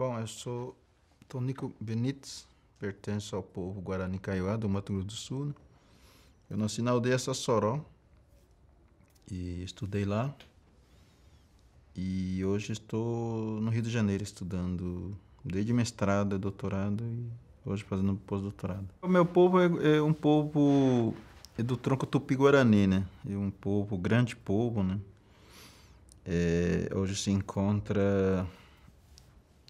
Bom, eu sou Tonico Benites, pertenço ao povo Guarani Kaiowá do Mato Grosso do Sul. Né? Eu nasci na aldeia Sassoró e estudei lá. E hoje estou no Rio de Janeiro estudando desde mestrado, doutorado e hoje fazendo pós-doutorado. O meu povo é, é um povo é do tronco tupi-guarani, né? É um povo, grande povo, né? É, hoje se encontra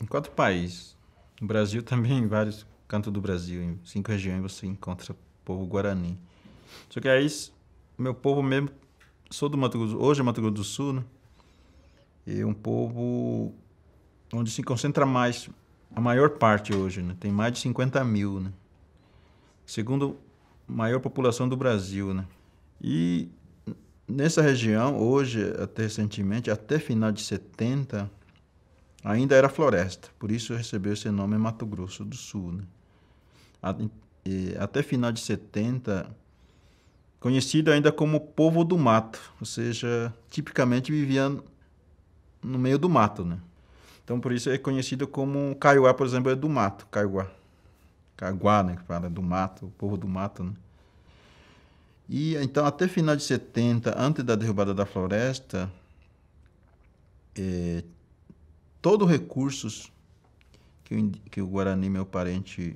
em quatro países. No Brasil também, em vários cantos do Brasil, em cinco regiões você encontra povo guarani. Só que aí, meu povo mesmo, sou do Mato Grosso, hoje é Mato Grosso do Sul, né? E um povo onde se concentra mais, a maior parte hoje, né? Tem mais de 50 mil, né? Segundo maior população do Brasil, né? E nessa região, hoje, até recentemente, até final de 70, Ainda era floresta, por isso recebeu esse nome Mato Grosso do Sul. Né? Até final de 70, conhecido ainda como povo do mato, ou seja, tipicamente vivia no meio do mato. Né? Então, por isso é conhecido como caiuá, por exemplo, é do mato, caiuá, caiuá, né, que fala é do mato, o povo do mato, né? E então até final de 70, antes da derrubada da floresta, eh, todos os recursos que, que o Guarani, meu parente,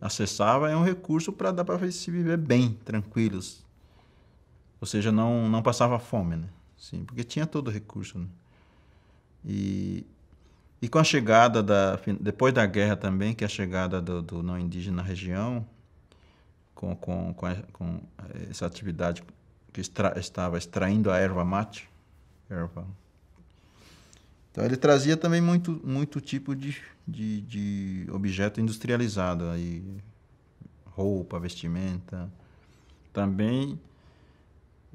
acessava, é um recurso para dar para se viver bem, tranquilos. Ou seja, não, não passava fome, né? Sim, porque tinha todo o recurso. Né? E, e com a chegada da. Depois da guerra também, que é a chegada do, do não indígena na região, com, com, com, com essa atividade que extra, estava extraindo a erva mate, erva então ele trazia também muito, muito tipo de, de, de objeto industrializado, aí, roupa, vestimenta. Também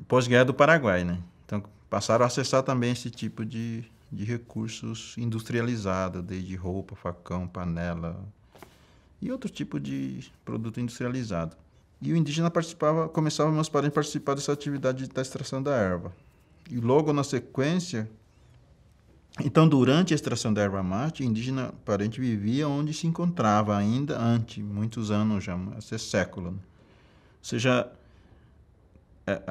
pós-guerra do Paraguai, né? Então passaram a acessar também esse tipo de, de recursos industrializados, desde roupa, facão, panela e outro tipo de produto industrializado. E o indígena participava, começava meus parentes a participar dessa atividade da extração da erva. E logo na sequência, então, durante a extração da erva mate, indígena parente vivia onde se encontrava ainda antes, muitos anos já, esse é século. Ou seja, é,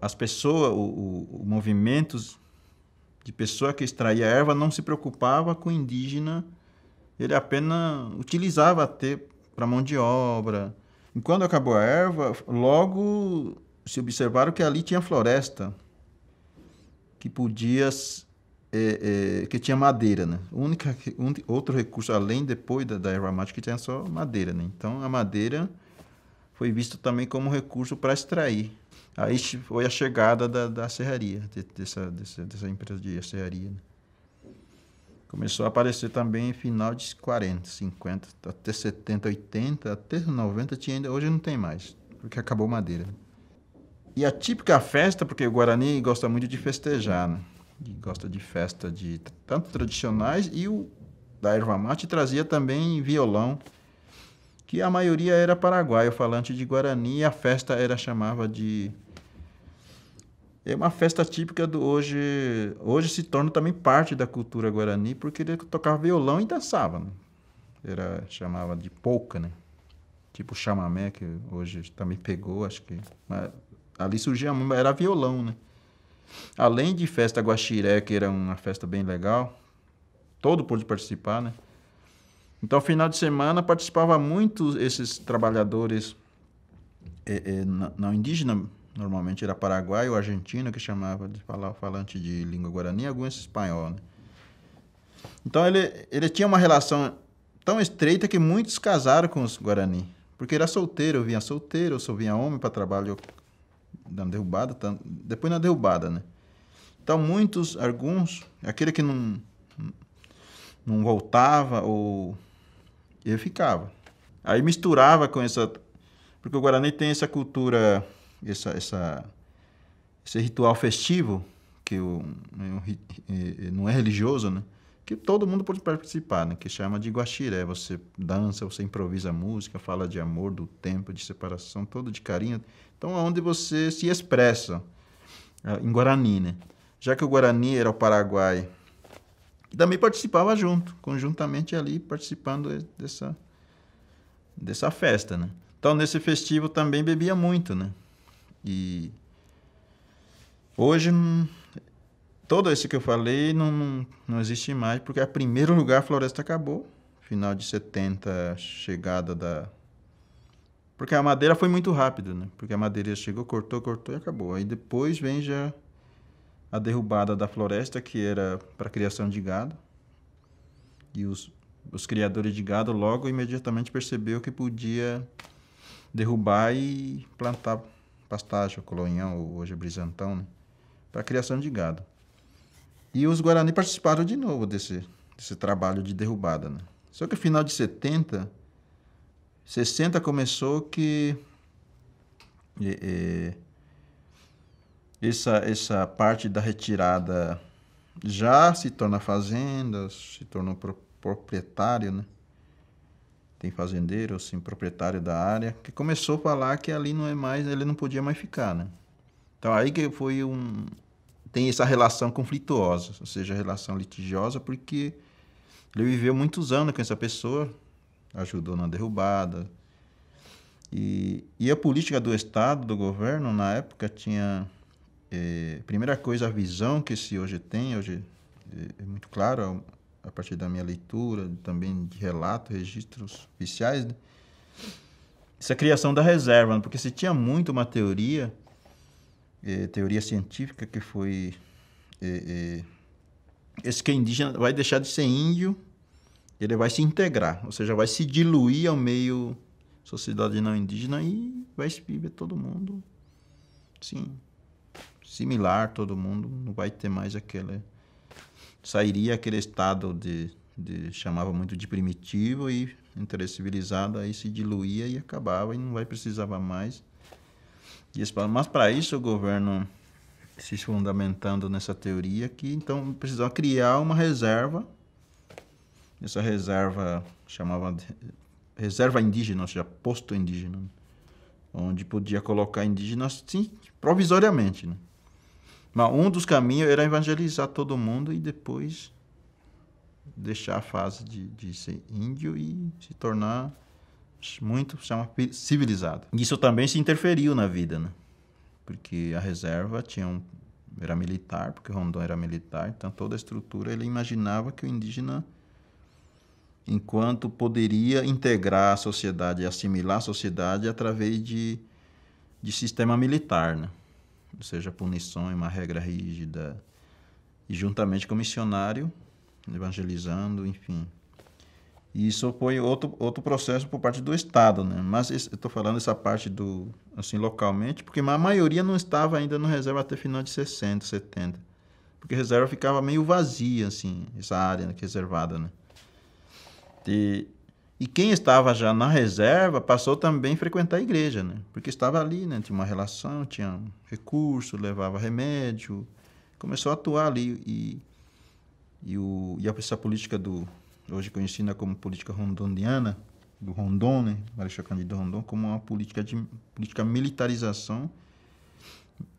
as pessoas, o, movimentos de pessoa que extraía erva não se preocupava com o indígena, ele apenas utilizava até para mão de obra. E quando acabou a erva, logo se observaram que ali tinha floresta que podia é, é, que tinha madeira, né? O único, outro recurso além depois da, da erva que tinha só madeira, né? Então a madeira foi vista também como recurso para extrair. Aí foi a chegada da, da serraria, de, dessa, dessa, dessa, empresa de serraria. Né? Começou a aparecer também final de 40, 50, até 70, 80, até 90 tinha ainda, hoje não tem mais, porque acabou madeira. E a típica festa, porque o Guarani gosta muito de festejar, né? que gosta de festa de tanto tradicionais e o da erva mate trazia também violão, que a maioria era paraguaio, falante de guarani, e a festa era chamava de é uma festa típica do hoje, hoje se torna também parte da cultura guarani, porque ele tocava violão e dançava. Né? Era chamava de polca, né? Tipo chamamé que hoje também pegou, acho que. Mas ali surgia era violão, né? Além de festa Guaxiré, que era uma festa bem legal, todo pôde participar, né? Então, final de semana, participava muito esses trabalhadores é, é, não, indígena, normalmente era paraguaio ou argentino, que chamava de falar, falante de língua guarani, alguns espanhol, né? Então, ele, ele tinha uma relação tão estreita que muitos casaram com os guarani. Porque era solteiro, vinha solteiro, ou só vinha homem para trabalho da derrubada, tá, depois na derrubada, né? Então muitos, alguns, aquele que não, não voltava ou ele ficava. Aí misturava com essa, porque o Guarani tem essa cultura, essa, essa esse ritual festivo que o, é é, é, não é religioso, né? que todo mundo pode participar, né? que chama de guaxiré. Você dança, você improvisa música, fala de amor, do tempo, de separação, todo de carinho. Então, é onde você se expressa, ah, em Guarani, né? Já que o Guarani era o Paraguai, que também participava junto, conjuntamente ali, participando dessa, dessa festa, né? Então, nesse festivo também bebia muito, né? E hoje hum, todo isso que eu falei não, não, não existe mais, porque, em primeiro lugar, a floresta acabou. Final de 70, chegada da. Porque a madeira foi muito rápida, né? Porque a madeira chegou, cortou, cortou e acabou. Aí depois vem já a derrubada da floresta, que era para criação de gado. E os, os criadores de gado logo imediatamente percebeu que podia derrubar e plantar pastagem, colonhão, hoje é brisantão, né? para criação de gado. E os Guarani participaram de novo desse, desse trabalho de derrubada. Né? Só que no final de 70, 60 começou que e, e, essa, essa parte da retirada já se torna fazenda, se tornou pro, proprietário, né? Tem fazendeiro, assim, proprietário da área, que começou a falar que ali não é mais, ele não podia mais ficar, né? Então aí que foi um, tem essa relação conflituosa, ou seja, relação litigiosa, porque ele viveu muitos anos com essa pessoa, ajudou na derrubada. E, e a política do Estado, do governo, na época tinha. Eh, primeira coisa, a visão que se hoje tem, hoje eh, é muito claro, a partir da minha leitura, também de relato, registros oficiais, né? essa criação da reserva, porque se tinha muito uma teoria é, teoria científica que foi é, é, esse que é indígena vai deixar de ser índio, ele vai se integrar, ou seja, vai se diluir ao meio sociedade não indígena e vai viver todo mundo, sim, similar todo mundo, não vai ter mais aquele sairia aquele estado de, de chamava muito de primitivo e interesse civilizado aí se diluía e acabava e não vai precisava mais mas para isso o governo se fundamentando nessa teoria que então precisava criar uma reserva. Essa reserva chamava de reserva indígena, ou seja, posto indígena, onde podia colocar indígenas sim, provisoriamente. Né? Mas um dos caminhos era evangelizar todo mundo e depois deixar a fase de, de ser índio e se tornar muito chama civilizado. Isso também se interferiu na vida, né? Porque a reserva tinha um, era militar, porque Rondon era militar, então toda a estrutura ele imaginava que o indígena enquanto poderia integrar a sociedade e assimilar a sociedade através de, de sistema militar, né? Ou seja, punições, é uma regra rígida, e juntamente com o missionário, evangelizando, enfim, e isso foi outro, outro processo por parte do Estado, né? Mas estou falando essa parte do, assim, localmente, porque a maioria não estava ainda no reserva até final de 60, 70. Porque a reserva ficava meio vazia, assim, essa área é reservada, né? E, e quem estava já na reserva passou também a frequentar a igreja, né? Porque estava ali, né? Tinha uma relação, tinha um recurso, levava remédio. Começou a atuar ali e, e, o, e essa política do hoje conhecida como política rondoniana, do Rondon, né? Marechal Cândido Rondon, como uma política de política militarização.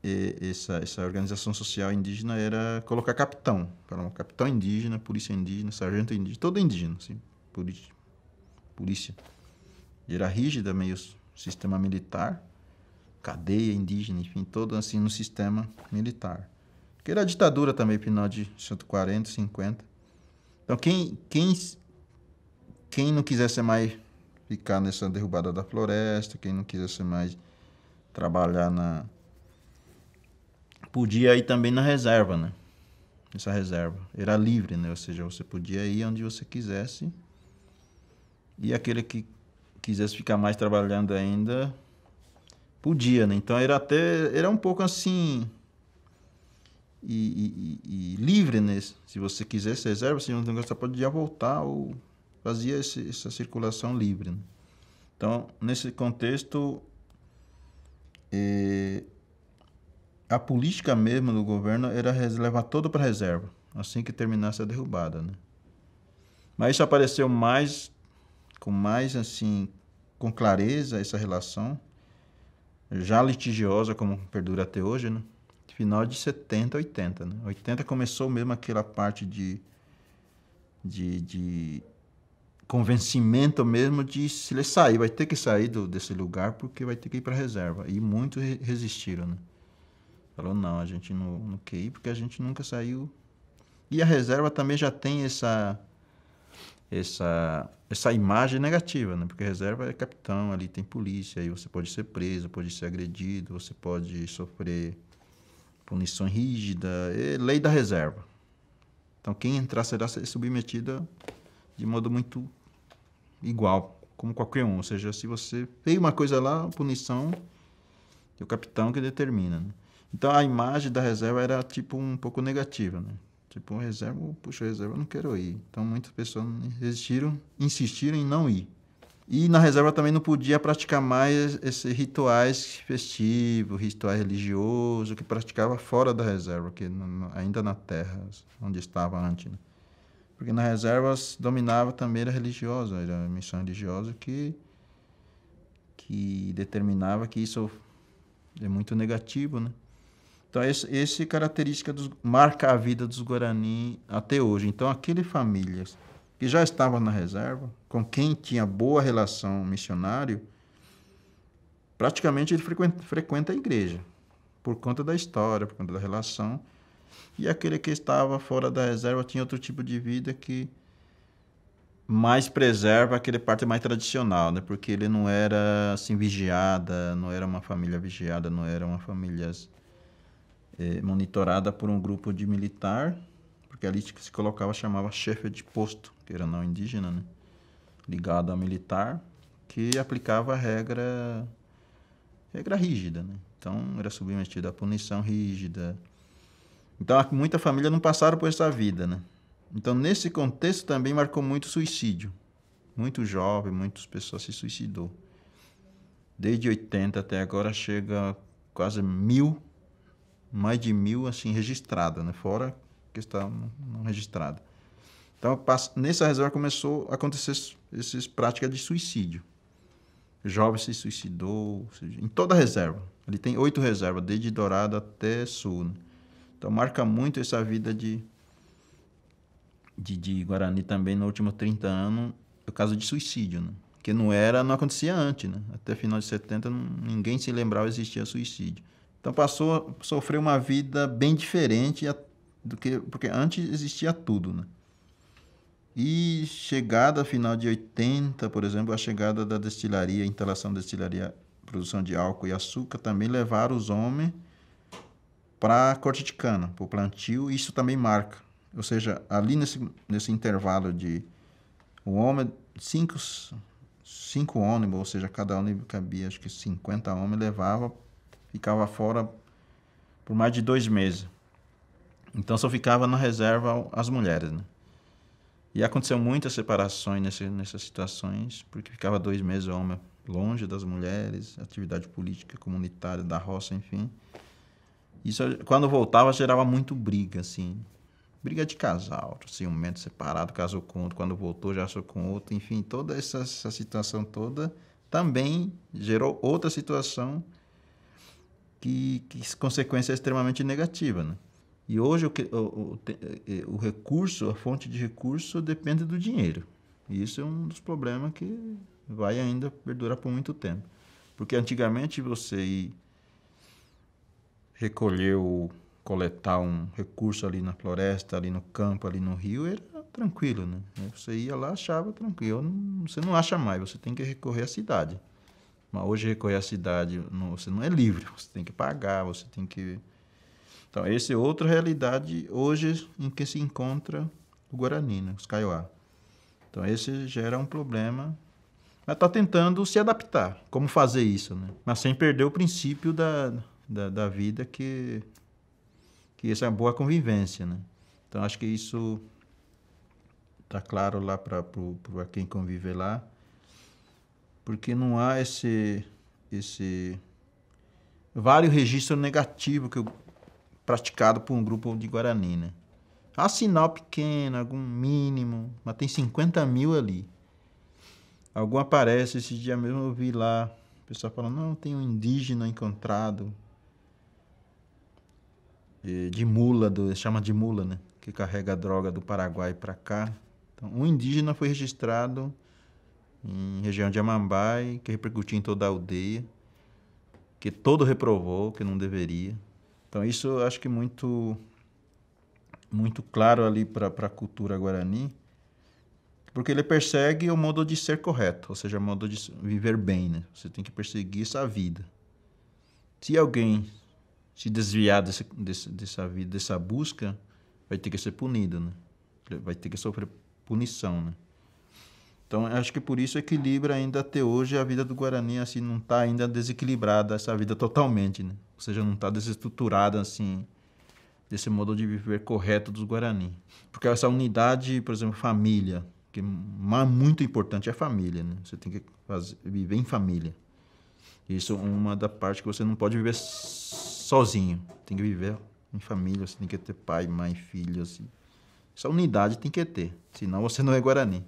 E essa, essa organização social indígena era colocar capitão, capitão indígena, polícia indígena, sargento indígena, todo indígena, assim, polícia. polícia. E era rígida, meio sistema militar, cadeia indígena, enfim, todo assim no sistema militar. Que era a ditadura também, final de 140, 50. Então, quem, quem, quem não quisesse mais ficar nessa derrubada da floresta, quem não quisesse mais trabalhar na. Podia ir também na reserva, né? Essa reserva. Era livre, né? Ou seja, você podia ir onde você quisesse. E aquele que quisesse ficar mais trabalhando ainda, podia, né? Então era até. Era um pouco assim e, e, e livre, né? se você quiser, você reserva, se não tem você pode já voltar ou fazia esse, essa circulação livre. Né? Então, nesse contexto, eh, a política mesmo do governo era levar todo para a reserva, assim que terminasse a derrubada. Né? Mas isso apareceu mais, com mais assim, com clareza essa relação, já litigiosa como perdura até hoje, né? final de 70, 80. Né? 80 começou mesmo aquela parte de, de, de convencimento mesmo de se ele sair, vai ter que sair do, desse lugar porque vai ter que ir para reserva. E muitos resistiram. Né? Falou, não, a gente não, não quer ir porque a gente nunca saiu. E a reserva também já tem essa essa, essa imagem negativa, né? porque reserva é capitão, ali tem polícia, aí você pode ser preso, pode ser agredido, você pode sofrer punição rígida, lei da reserva. Então, quem entrar será submetida de modo muito igual, como qualquer um. Ou seja, se você fez uma coisa lá, punição é o capitão que determina. Né? Então, a imagem da reserva era tipo um pouco negativa. Né? Tipo, reserva, puxa, reserva, eu não quero ir. Então, muitas pessoas resistiram, insistiram em não ir. E na reserva também não podia praticar mais esses rituais festivos, rituais religiosos que praticava fora da reserva, que ainda na terra onde estava antes. Né? Porque na reserva dominava também a religiosa, a missão religiosa que, que determinava que isso é muito negativo, né? Então, esse, esse característica dos, marca a vida dos Guarani até hoje. Então, aquele famílias que já estava na reserva, com quem tinha boa relação missionário, praticamente ele frequenta, frequenta a igreja, por conta da história, por conta da relação. E aquele que estava fora da reserva tinha outro tipo de vida que mais preserva aquele parte mais tradicional, né? Porque ele não era assim vigiada, não era uma família vigiada, não era uma família é, monitorada por um grupo de militar porque ali que se colocava chamava chefe de posto, que era não indígena, né? Ligado a militar, que aplicava a regra, regra rígida, né? Então, era submetido à punição rígida. Então, muita família não passaram por essa vida, né? Então, nesse contexto também marcou muito suicídio. Muito jovem, muitas pessoas se suicidou. Desde 80 até agora chega quase mil, mais de mil assim registradas, né? Fora questão não registrada. Então, nessa reserva começou a acontecer essas práticas de suicídio. Jovem se suicidou, em toda a reserva. Ele tem oito reservas, desde Dourado até Sul. Né? Então, marca muito essa vida de, de, de Guarani também nos últimos 30 anos, o caso de suicídio, né? que não era, não acontecia antes. Né? Até final de 70, ninguém se lembrava existia suicídio. Então, passou a sofrer uma vida bem diferente do que porque antes existia tudo, né? E chegada final de 80, por exemplo, a chegada da destilaria, a instalação da destilaria, produção de álcool e açúcar também levaram os homens para a corte de cana, para o plantio, e isso também marca. Ou seja, ali nesse, nesse intervalo de o homem, cinco, cinco ônibus, ou seja, cada ônibus cabia acho que 50 homens, levava, ficava fora por mais de dois meses. Então só ficava na reserva as mulheres, né? E aconteceu muitas separações nesse, nessas situações, porque ficava dois meses o homem longe das mulheres, atividade política, comunitária, da roça, enfim. Isso, quando voltava, gerava muito briga, assim. Briga de casal, ciumento separado, casou com outro, quando voltou já casou com outro, enfim, toda essa, essa situação toda também gerou outra situação que, que consequência é extremamente negativa, né? E hoje o, o, o, eh, eh, o recurso, a fonte de recurso depende do dinheiro. E isso é um dos problemas que vai ainda perdurar por muito tempo. Porque antigamente você recolheu, coletar um recurso ali na floresta, ali no campo, ali no rio, era tranquilo, né? Você ia lá, achava tranquilo. Você não acha mais, você tem que recorrer à cidade. Mas hoje recorrer à cidade, não, você não é livre, você tem que pagar, você tem que então, essa é outra realidade hoje em que se encontra o Guarani, né? os Kaiowá. Então, esse gera um problema. Mas está tentando se adaptar, como fazer isso, né? Mas sem perder o princípio da, da, da vida, que, que essa é uma boa convivência, né? Então, acho que isso está claro lá para quem convive lá, porque não há esse, esse vários registros negativos que eu praticado por um grupo de Guarani, né? Há sinal pequeno, algum mínimo, mas tem 50 mil ali. Algum aparece, esse dia mesmo eu vi lá, o pessoal fala, não, tem um indígena encontrado de mula, do, chama de mula, né? Que carrega droga do Paraguai para cá. Então, um indígena foi registrado em região de Amambai, que repercutiu em toda a aldeia, que todo reprovou, que não deveria. Então, isso eu acho que é muito, muito claro ali para a cultura guarani, porque ele persegue o modo de ser correto, ou seja, o modo de viver bem. Né? Você tem que perseguir essa vida. Se alguém se desviar desse, desse, dessa vida, dessa busca, vai ter que ser punido, né? vai ter que sofrer punição. Né? Então, acho que por isso equilibra ainda até hoje a vida do Guarani, assim, não está ainda desequilibrada essa vida totalmente, né? Ou seja, não está desestruturada, assim, desse modo de viver correto dos Guarani. Porque essa unidade, por exemplo, família, que é muito importante é a família, né? Você tem que fazer, viver em família. Isso é uma da parte que você não pode viver sozinho. Tem que viver em família, você tem que ter pai, mãe, filhos. Assim. Essa unidade tem que ter, senão você não é Guarani.